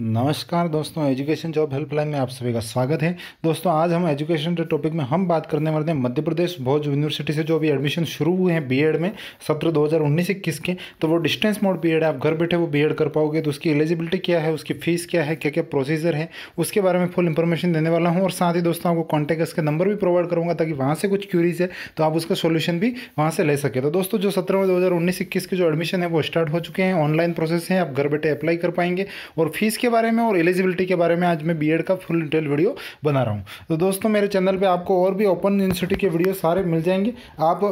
नमस्कार दोस्तों education job helpline में आप सभी का स्वागत है दोस्तों आज हम एजुकेशन के टॉपिक में हम बात करने वाले हैं मध्य प्रदेश भोज यूनिवर्सिटी से जो अभी एडमिशन शुरू हुए हैं बीएड में सत्र 2019 इक्कीस के तो वो डिस्टेंस मोड बीएड है आप घर बैठे वो बीएड कर पाओगे तो उसकी एलिजिबिलिटी क्या है उसकी फीस क्या है क्या क्या प्रोसीजर है उसके बारे में फुल इंफॉर्मेशन देने वाला हूँ और साथ ही दोस्तों आपको कॉन्टैक्ट इसका नंबर भी प्रोवाइड करूँगा ताकि वहाँ से कुछ क्यूरीज है तो आप उसका सोल्यूशन भी वहाँ से ले सके तो दोस्तों जो सत्रह दो हज़ार उन्नीस इक्कीस के जो एडमिशन है वो स्टार्ट हो चुके हैं ऑनलाइन प्रोसेस है आप घर बैठे अप्लाई कर पाएंगे और फीस के के बारे में और एलिजिबिलिटी के बारे में आज मैं बी का फुल डिटेल वीडियो बना रहा हूँ तो दोस्तों मेरे चैनल पर आपको और भी ओपन यूनिवर्सिटी के वीडियो सारे मिल जाएंगे आप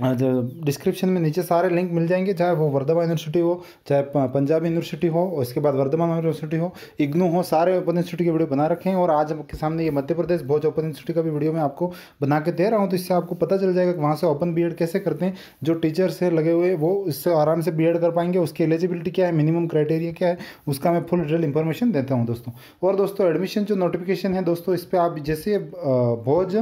डिस्क्रिप्शन में नीचे सारे लिंक मिल जाएंगे चाहे वो वर्धमान यूनिवर्सिटी हो चाहे पंजाब यूनिवर्सिटी हो उसके बाद वर्धमान यूनिवर्सिटी हो इग्नू हो सारे ओपन यूनिवर्सिटी के वीडियो बना रखे हैं और आज आपके सामने ये मध्य प्रदेश भोज ओपन यूनिवर्सिटी का भी वीडियो मैं आपको बना के दे रहा हूँ तो इससे आपको पता चल जाएगा कि वहाँ से ओपन बी कैसे करते हैं जो टीचर्स है लगे हुए वो इससे आराम से बी कर पाएंगे उसकी एलिजिबिलिटी क्या है मिनिमम क्राइटेरिया क्या है उसका मैं फुल डिटेल इन्फॉर्मेशन देता हूँ दोस्तों और दोस्तों एडमिशन जो नोटिफिकेशन है दोस्तों इस पर आप जैसे Bhoj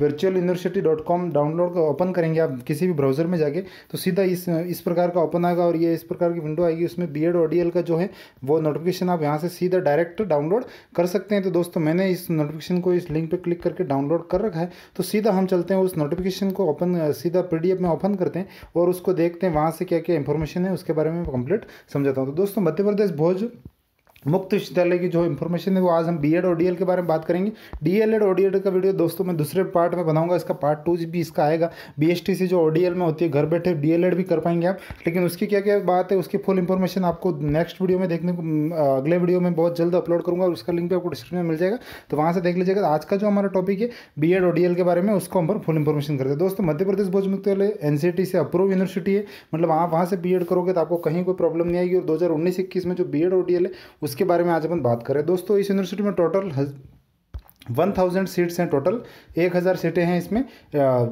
virtual university dot com download open करेंगे आप किसी भी ब्राउज़र में जाके तो सीधा इस इस प्रकार का ओपन आएगा और ये इस प्रकार की विंडो आएगी उसमें बी एड और डी का जो है वो नोटिफिकेशन आप यहाँ से सीधा डायरेक्ट डाउनलोड कर सकते हैं तो दोस्तों मैंने इस नोटिफिकेशन को इस लिंक पर क्लिक करके डाउनलोड कर रखा है तो सीधा हम चलते हैं उस नोटिफिकेशन को ओपन सीधा पी में ओपन करते हैं और उसको देखते हैं वहाँ से क्या क्या इन्फॉर्मेशन है उसके बारे में कंप्लीट समझाता हूँ तो दोस्तों मध्य प्रदेश भोज मुक्त विश्वविद्यालय की जो इन्फॉर्मेशन है वो आज हम बीएड और डीएल के बारे में बात करेंगे डीएलएड और डीएड का वीडियो दोस्तों मैं दूसरे पार्ट में बनाऊंगा इसका पार्ट टू भी इसका आएगा बीएसटी से जो ओडीएल में होती है घर बैठे डीएलएड भी कर पाएंगे आप लेकिन उसकी क्या क्या बात है उसकी फुल इन्फॉर्मेशन आपको नेक्स्ट वीडियो में देखने को अगले वीडियो में बहुत जल्द अपलोड करूँगा और उसका लिंक भी आपको डिस्क्रिप्शन में मिल जाएगा तो वहाँ से देख लीजिएगा तो आज का जो हमारा टॉपिक है बी एड और के बारे में उसको हम फुल इन्फॉर्मेशन करते हैं दोस्तों मध्य प्रदेश भोज मुक्त एन से अप्रूव यूनिवर्सिटी है मतलब आप वहाँ से बी करोगे तो आपको कहीं कोई प्रॉब्लम नहीं आएगी और दो हज़ार में जो बी और है है इसके बारे में आज अपन बात करें दोस्तों इस यूनिवर्सिटी में टोटल वन थाउजेंड सीट्स हैं टोटल एक हज़ार सीटें हैं इसमें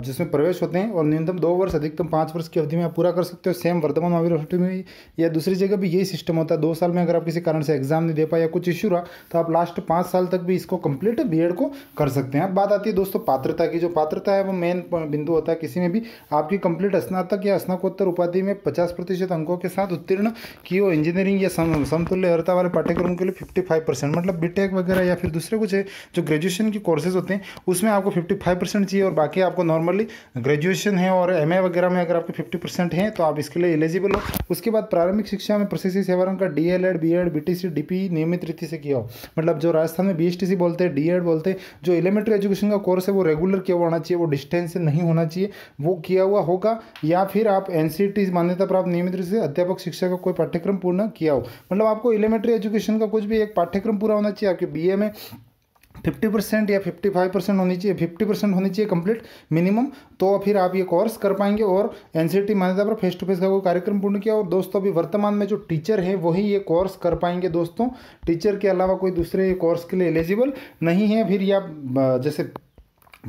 जिसमें प्रवेश होते हैं और न्यूनतम दो वर्ष अधिकतम पाँच वर्ष की अवधि में आप पूरा कर सकते हो सेम वर्धमान महावीर यूनिवर्सिटी में या दूसरी जगह भी यही सिस्टम होता है दो साल में अगर आप किसी कारण से एग्जाम नहीं दे पाए या कुछ इश्यू रहा तो आप लास्ट पाँच साल तक भी इसको कंप्लीट बी को कर सकते हैं अब बात आती है दोस्तों पात्रता की जो पात्रता है वो मेन बिंदु होता है किसी में भी आपकी कंप्लीट स्नातक या स्नाकोत्तर उपाधि में पचास प्रतिशत अंकों के साथ उत्तीर्ण की हो इंजीनियरिंग या समतुल्य अर्ता वाले पाठ्यक्रम के लिए फिफ्टी फाइव परसेंट मतलब बी वगैरह या फिर दूसरे कुछ है जो ग्रेजुएट ग्रेजुएशन की कोर्सेज होते हैं उसमें आपको फिफ्टी फाइव परसेंट चाहिए और बाकी आपको नॉर्मली ग्रेजुएशन है और एम वगैरह में अगर आपके फिफ्टी परसेंट हैं तो आप इसके लिए एलिजिबल हो उसके बाद प्रारंभिक शिक्षा में सेवा रंग का D L Ed B Ed B T C D P नियमित रीति से किया हो मतलब जो राजस्थान में बी एस टी सी बोलते हैं डी बोलते हैं जो एलिमेंट्री एजुकेशन का कोर्स है वो रेगुलर किया हुआ होना चाहिए वो डिस्टेंस से नहीं होना चाहिए वो किया हुआ होगा या फिर आप एन सी टी मान्यता प्राप्त नियमित रूप से अध्यापक शिक्षा का कोई पाठ्यक्रम पूर्ण किया हो मतलब आपको एलिमेंट्री एजुकेशन का कुछ भी एक पाठ्यक्रम पूरा होना चाहिए आपके बी ए में फिफ्टी परसेंट या फिफ्टी फाइव परसेंट होनी चाहिए फिफ्टी परसेंट होनी चाहिए कंप्लीट मिनिमम तो फिर आप ये कोर्स कर पाएंगे और एन मान्यता e पर फेस टू फेस का कोई कार्यक्रम पूर्ण किया और दोस्तों अभी वर्तमान में जो टीचर है वही ये कोर्स कर पाएंगे दोस्तों टीचर के अलावा कोई दूसरे कोर्स के लिए एलिजिबल नहीं है फिर या जैसे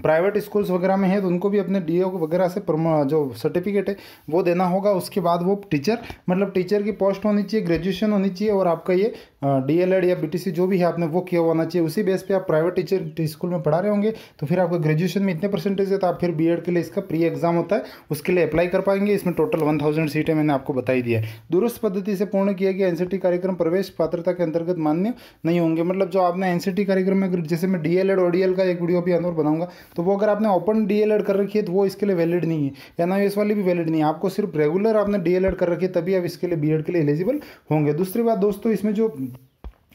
प्राइवेट स्कूल्स वगैरह में है तो उनको भी अपने डी वगैरह से जो सर्टिफिकेट है वो देना होगा उसके बाद वो टीचर मतलब टीचर की पोस्ट होनी चाहिए ग्रेजुएशन होनी चाहिए और आपका ये डीएलएड या बीटीसी जो भी है आपने वो किया होना चाहिए उसी बेस पे आप प्राइवेट टीचर स्कूल में पढ़ा रहे होंगे तो फिर आपको ग्रेजुएशन में इतने परसेंटेज है तो आप फिर बीएड के लिए इसका प्री एग्जाम होता है उसके लिए अप्लाई कर पाएंगे इसमें टोटल वन थाउजेंड सीटें मैंने आपको बताई दी है दुरुस्त पद्धति से पूर्ण किया गया एनसीटी कार्यक्रम प्रवेश पात्रता के अंतर्गत मान्य नहीं होंगे मतलब जो आपने एनसीटी कार्यक्रम में जैसे मैं डीएलएड ओडीएल का एक वीडियो भी अंदर बनाऊंगा तो वो अगर आपने ओपन डीएलएड कर रखी है तो वो इसके लिए वैलिड नहीं है एन ना एस वाली भी वैलिड नहीं है आपको सिर्फ रेगुलर आपने डीएलएड कर रखी है तभी आप इसके लिए बीएड के लिए एलिजिबल होंगे दूसरी बात दोस्तों इसमें जो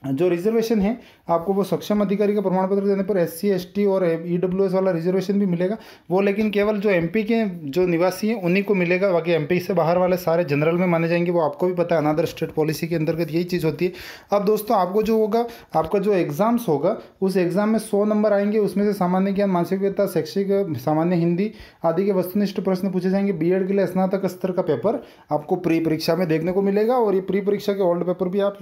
जो रिजर्वेशन है आपको वो सक्षम अधिकारी का प्रमाण पत्र देने पर एस सी एस टी और ई डब्ल्यू एस वाला रिजर्वेशन भी मिलेगा वो लेकिन केवल जो एमपी के जो निवासी हैं उन्हीं को मिलेगा बाकी एमपी से बाहर वाले सारे जनरल में माने जाएंगे वो आपको भी पता है अनादर स्टेट पॉलिसी के अंतर्गत यही चीज़ होती है अब दोस्तों आपको जो होगा आपका जो एग्ज़ाम्स होगा उस एग्ज़ाम में सौ नंबर आएंगे उसमें से सामान्य ज्ञान मानसिकता शैक्षिक सामान्य हिंदी आदि के वस्तुनिष्ठ प्रश्न पूछे जाएंगे बी के लिए स्नातक स्तर का पेपर आपको प्री परीक्षा में देखने को मिलेगा और ये प्री परीक्षा के ओल्ड पेपर भी आप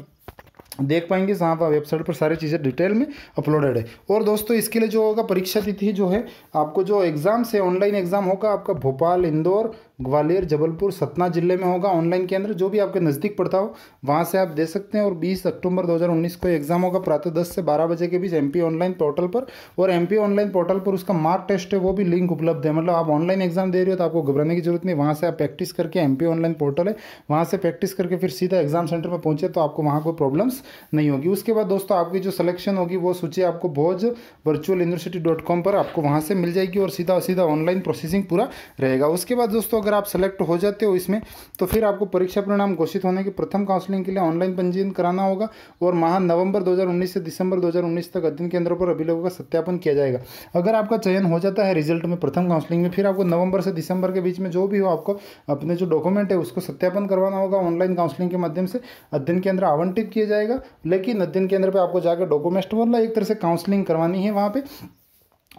देख पाएंगे जहाँ पर वेबसाइट पर सारी चीज़ें डिटेल में अपलोडेड है और दोस्तों इसके लिए जो होगा परीक्षा तिथि जो है आपको जो एग्ज़ाम्स है ऑनलाइन एग्ज़ाम होगा आपका भोपाल इंदौर ग्वालियर जबलपुर सतना जिले में होगा ऑनलाइन केंद्र जो भी आपके नज़दीक पड़ता हो वहाँ से आप दे सकते हैं और 20 अक्टूबर 2019 को एग्ज़ाम होगा प्रातः 10 से 12 बजे के बीच एम ऑनलाइन पोर्टल पर और एम ऑनलाइन पोर्टल पर उसका मार्क टेस्ट है वो भी लिंक उपलब्ध है मतलब आप ऑनलाइन एग्जाम दे रहे हो तो आपको घबराने की जरूरत नहीं वहाँ से आप प्रैक्टिस करके एम ऑनलाइन पोर्टल है वहाँ से प्रैक्टिस करके फिर सीधा एग्जाम सेंटर पर पहुँचे तो आपको वहाँ कोई प्रॉब्लम्स नहीं होगी उसके बाद दोस्तों आपकी जो सलेक्शन होगी वो सूची आपको भोज वर्चुअल यूनिवर्सिटी पर आपको वहाँ से मिल जाएगी और सीधा सीधा ऑनलाइन प्रोसेसिंग पूरा रहेगा उसके बाद दोस्तों अगर आप सेलेक्ट हो जाते हो इसमें तो फिर आपको परीक्षा परिणाम घोषित होने की प्रथम काउंसलिंग के लिए ऑनलाइन पंजीयन कराना होगा और माह नवंबर 2019 से दिसंबर 2019 तक अध्ययन केंद्रों पर अभिलोगों का सत्यापन किया जाएगा अगर आपका चयन हो जाता है रिजल्ट में प्रथम काउंसलिंग में फिर आपको नवंबर से दिसंबर के बीच में जो भी हो आपको अपने जो डॉक्यूमेंट है उसको सत्यापन करवाना होगा ऑनलाइन काउंसलिंग के माध्यम से अध्ययन केंद्र आवंटित किया जाएगा लेकिन अध्ययन केंद्र पर आपको जाकर डॉक्यूमेंट मतलब एक तरह से काउंसलिंग करवानी है वहाँ पर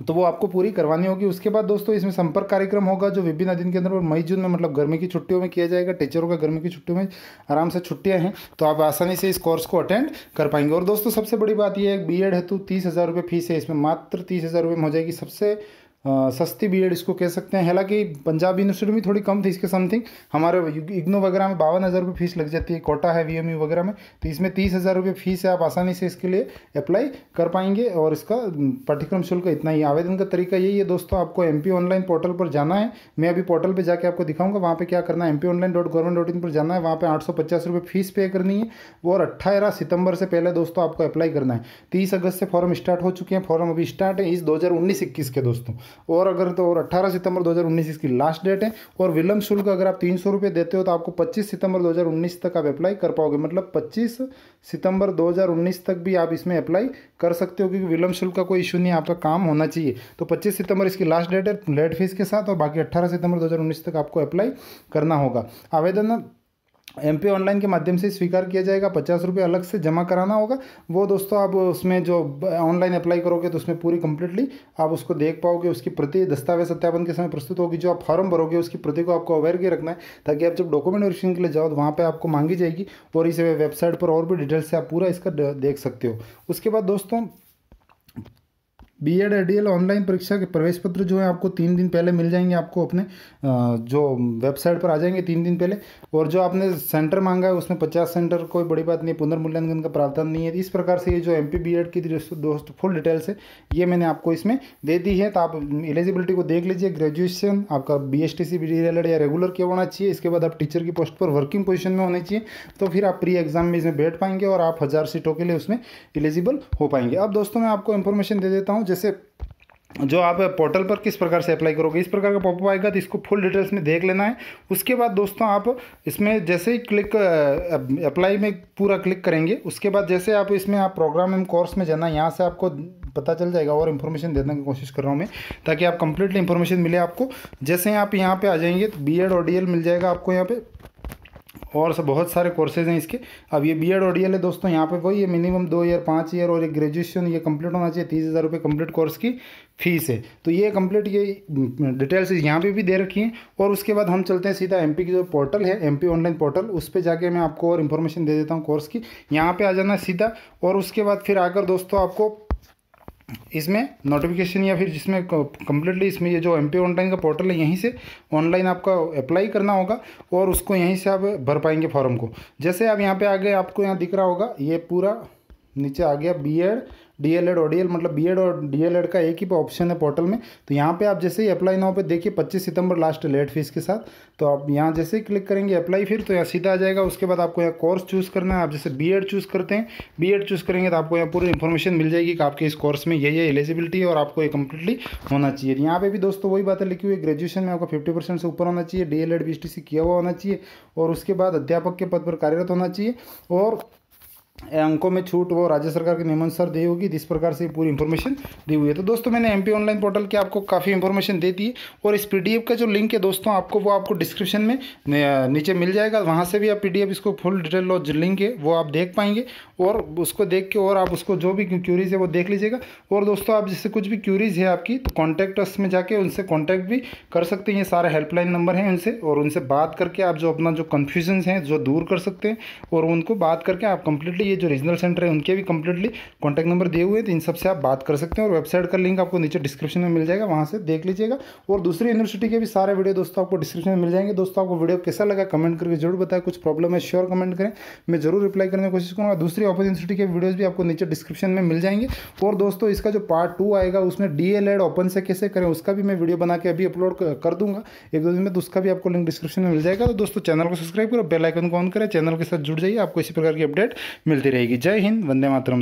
तो वो आपको पूरी करवानी होगी उसके बाद दोस्तों इसमें संपर्क कार्यक्रम होगा जो विभिन्न दिन के अंदर और मई जून में मतलब गर्मी की छुट्टियों में किया जाएगा टीचरों का गर्मी की छुट्टियों में आराम से छुट्टियां हैं तो आप आसानी से इस कोर्स को अटेंड कर पाएंगे और दोस्तों सबसे बड़ी बात यह है बी एड हेतु तीस हज़ार रुपये फीस है इसमें मात्र तीस हज़ार रुपये में हो जाएगी सबसे सस्ती बी इसको कह सकते हैं हालांकि पंजाब यूनिवर्सिटी में थोड़ी कम थी इसके समथिंग हमारे इग्नो वगैरह में बावन हज़ार रुपये फीस लग जाती है कोटा है वी वगैरह में तो इसमें तीस हज़ार रुपये फीस है आप आसानी से इसके लिए अप्लाई कर पाएंगे और इसका पाठ्यक्रम शुल्क इतना ही आवेदन का तरीका यही है दोस्तों आपको एम ऑनलाइन पोर्टल पर जाना है मैं अभी पोर्टल पर जाकर आपको दिखाऊंगा वहाँ पर क्या करना है M online dot government dot in पर जाना है वहाँ पर आठ सौ पचास रुपये फीस पे करनी है और अट्ठारह सितंबर से पहले दोस्तों आपको अप्लाई करना है तीस अगस्त से फॉर्म स्टार्ट हो चुके हैं फॉर्म अभी स्टार्ट है इस दो हज़ार उन्नीस इक्कीस के दोस्तों और अगर तो और 18 सितंबर 2019 इसकी लास्ट डेट है और विलंब शुल्क अगर आप तीन सौ देते हो तो आपको 25 सितंबर 2019 तक आप अप्लाई कर पाओगे मतलब पच्चीस सितंबर 2019 तक भी आप इसमें अप्लाई कर सकते हो क्योंकि विलंब शुल्क का कोई इशू नहीं है आपका काम होना चाहिए तो पच्चीस सितंबर इसकी लास्ट डेट है लेट फीस के साथ और बाकी अट्ठारह सितंबर दो तक आपको अप्लाई करना होगा आवेदन एम पे ऑनलाइन के माध्यम से स्वीकार किया जाएगा पचास रुपये अलग से जमा कराना होगा वो दोस्तों आप उसमें जो ऑनलाइन अप्लाई करोगे तो उसमें पूरी कंप्लीटली आप उसको देख पाओगे उसकी प्रति दस्तावेज सत्यापन के समय प्रस्तुत होगी जो आप फॉर्म भरोगे उसकी प्रति को आपको अवेयर के रखना है ताकि आप जब डॉक्यूमेंट वेरिफिकेशन के लिए जाओ तो वहाँ पर आपको मांगी जाएगी और इस वेबसाइट पर और भी डिटेल्स से आप पूरा इसका देख सकते हो उसके बाद दोस्तों बी एड एडीएल ऑनलाइन परीक्षा के प्रवेश पत्र जो है आपको तीन दिन पहले मिल जाएंगे आपको अपने जो वेबसाइट पर आ जाएंगे तीन दिन पहले और जो आपने सेंटर मांगा है उसमें पचास सेंटर कोई बड़ी बात नहीं पुनर्मूल्यांकन का प्रावधान नहीं है इस प्रकार से ये जो एम पी बी एड की दोस्त फुल डिटेल्स है ये मैंने आपको इसमें दे दी है तो आप एलिजिबिलिटी को देख लीजिए ग्रेजुएशन आपका B S T C B D L Ed या रेगुलर क्या होना चाहिए इसके बाद आप टीचर की पोस्ट पर वर्किंग पोजिशन में होने चाहिए तो फिर आप प्री एग्जाम में इसमें बैठ पाएंगे और आप हज़ार सीटों के लिए उसमें एलिजिबल हो पाएंगे अब दोस्तों मैं आपको इन्फॉर्मेशन दे देता हूँ जैसे जो आप पोर्टल पर किस प्रकार से अप्लाई करोगे इस प्रकार का पॉपअप आएगा तो इसको फुल डिटेल्स में देख लेना है उसके बाद दोस्तों आप इसमें जैसे ही क्लिक अप्लाई में पूरा क्लिक करेंगे उसके बाद जैसे आप इसमें आप प्रोग्राम एंड कोर्स में जाना यहाँ से आपको पता चल जाएगा और इन्फॉर्मेशन देने की कोशिश कर रहा हूँ मैं ताकि आप कंप्लीटली इन्फॉर्मेशन मिले आपको जैसे आप यहाँ पर आ जाएंगे तो बी और डी मिल जाएगा आपको यहाँ पर और सब बहुत सारे कोर्सेज हैं इसके अब ये बी एड और डी है दोस्तों यहाँ पे वही ये मिनिमम दो ईयर पाँच ईयर और एक ग्रेजुएशन ये कंप्लीट होना चाहिए तीस हज़ार रुपये कम्प्लीट कोर्स की फीस है तो ये कंप्लीट ये डिटेल्स यहाँ पे भी दे रखी हैं और उसके बाद हम चलते हैं सीधा एम की जो पोर्टल है एम ऑनलाइन पोर्टल उस पर जाके मैं आपको और इन्फॉर्मेशन दे देता हूँ कोर्स की यहाँ पर आ जाना सीधा और उसके बाद फिर आकर दोस्तों आपको इसमें नोटिफिकेशन या फिर जिसमें कम्प्लीटली इसमें ये जो एम पी ऑनलाइन का पोर्टल है यहीं से ऑनलाइन आपका अप्लाई करना होगा और उसको यहीं से आप भर पाएंगे फॉर्म को जैसे आप यहाँ पे आ गए आपको यहाँ दिख रहा होगा ये पूरा नीचे आ गया बी एड डीएलएड और डीएल मतलब बीएड और डीएलएड का एक ही ऑप्शन है पोर्टल में तो यहाँ पे आप जैसे ही अप्लाई नाउ पे देखिए 25 सितंबर लास्ट लेट फीस के साथ तो आप यहाँ जैसे ही क्लिक करेंगे अप्लाई फिर तो यहाँ सीधा आ जाएगा उसके बाद आपको यहाँ कोर्स चूज़ करना है आप जैसे बी चूज़ करते हैं बी चूज़ करेंगे तो आपको यहाँ पूरी इन्फॉर्मेशन मिल जाएगी कि आपके इस कोर्स में ये ये एलिजिबिलिटी है और आपको ये कम्प्लीटली होना चाहिए यहाँ पर भी दोस्तों वही बात है लिखी हुई ग्रेजुएशन में आपको फिफ्टी परसेंट से ऊपर होना चाहिए डी एल किया हुआ होना चाहिए और उसके बाद अध्यापक के पद पर कार्यरत होना चाहिए और अंकों में छूट वो राज्य सरकार के नियमानुसार दी होगी जिस प्रकार से पूरी इन्फॉर्मेशन दी हुई है तो दोस्तों मैंने एमपी ऑनलाइन पोर्टल की आपको काफ़ी इन्फॉर्मेशन दे दी और इस पीडीएफ का जो लिंक है दोस्तों आपको वो आपको डिस्क्रिप्शन में नीचे मिल जाएगा वहाँ से भी आप पीडीएफ इसको फुल डिटेल और जो लिंक है वो आप देख पाएंगे और उसको देख के और आप उसको जो भी क्यूरीज है वो देख लीजिएगा और दोस्तों आप जिससे कुछ भी क्यूरीज है आपकी तो कॉन्टैक्ट में जाके उनसे कॉन्टैक्ट भी कर सकते हैं ये सारे हेल्पलाइन नंबर हैं उनसे और उनसे बात करके आप जो अपना जो कन्फ्यूजन्स हैं जो दूर कर सकते हैं और उनको बात करके आप कंप्लीटली ये जो रीजनल सेंटर है उनके भी कंप्लीटली कॉन्टैक्ट नंबर दिए हुए हैं तो इन सबसे आप बात कर सकते हैं और वेबसाइट का लिंक आपको नीचे डिस्क्रिप्शन में मिल जाएगा वहाँ से देख लीजिएगा और दूसरी यूनिवर्सिटी के भी सारे वीडियो दोस्तों आपको डिस्क्रिप्शन में मिल जाएंगे दोस्तों आपको वीडियो कैसा लगा कमेंट करके जरूर बताएं कुछ प्रॉब्लम है श्योर कमेंट करें मैं जरूर रिप्लाई करने की कोशिश करूँगा दूसरी ओपन यूनिवर्सिटी के वीडियोज़ भी आपको नीचे डिस्क्रिप्शन में मिल जाएंगे और दोस्तों इसका जो पार्ट टू आएगा उसमें डी ओपन से कैसे करें उसका भी मैं वीडियो बना के अभी अपलोड कर दूंगा एक दो दिन में तो उसका भी आपको लिंक डिस्क्रिप्शन में मिल जाएगा तो दोस्तों चैनल को सब्सक्राइब करो बेल आइकन को ऑन करें चैनल के साथ जुड़ जाइए आपको इसी प्रकार की अपडेट मिल मिलती रहेगी जय हिंद वंदे मातरम